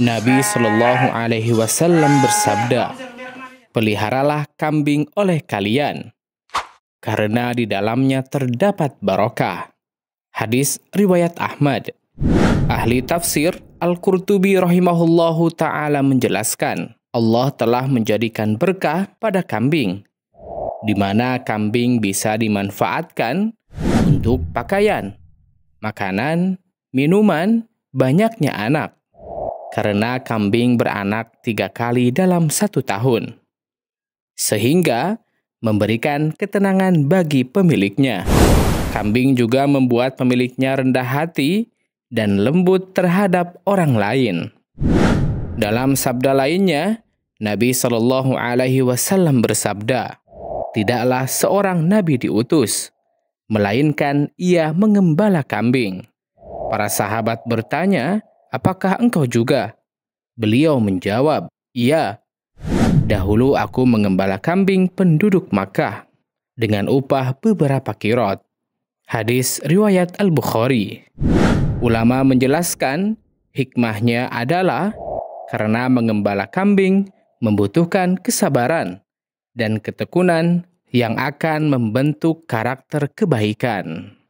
Nabi Shallallahu Alaihi Wasallam bersabda, "Peliharalah kambing oleh kalian, karena di dalamnya terdapat barokah." Hadis riwayat Ahmad. Ahli tafsir Al-Qurtubi rahimahullahu taala menjelaskan, Allah telah menjadikan berkah pada kambing, di mana kambing bisa dimanfaatkan untuk pakaian, makanan, minuman, banyaknya anak, karena kambing beranak tiga kali dalam satu tahun, sehingga memberikan ketenangan bagi pemiliknya. Kambing juga membuat pemiliknya rendah hati dan lembut terhadap orang lain. Dalam sabda lainnya, Nabi Shallallahu Alaihi Wasallam bersabda, "Tidaklah seorang nabi diutus, melainkan ia mengembala kambing." Para sahabat bertanya, apakah engkau juga? Beliau menjawab, iya. Dahulu aku mengembala kambing penduduk Makkah dengan upah beberapa kirot. Hadis Riwayat Al-Bukhari Ulama menjelaskan hikmahnya adalah karena mengembala kambing membutuhkan kesabaran dan ketekunan yang akan membentuk karakter kebaikan.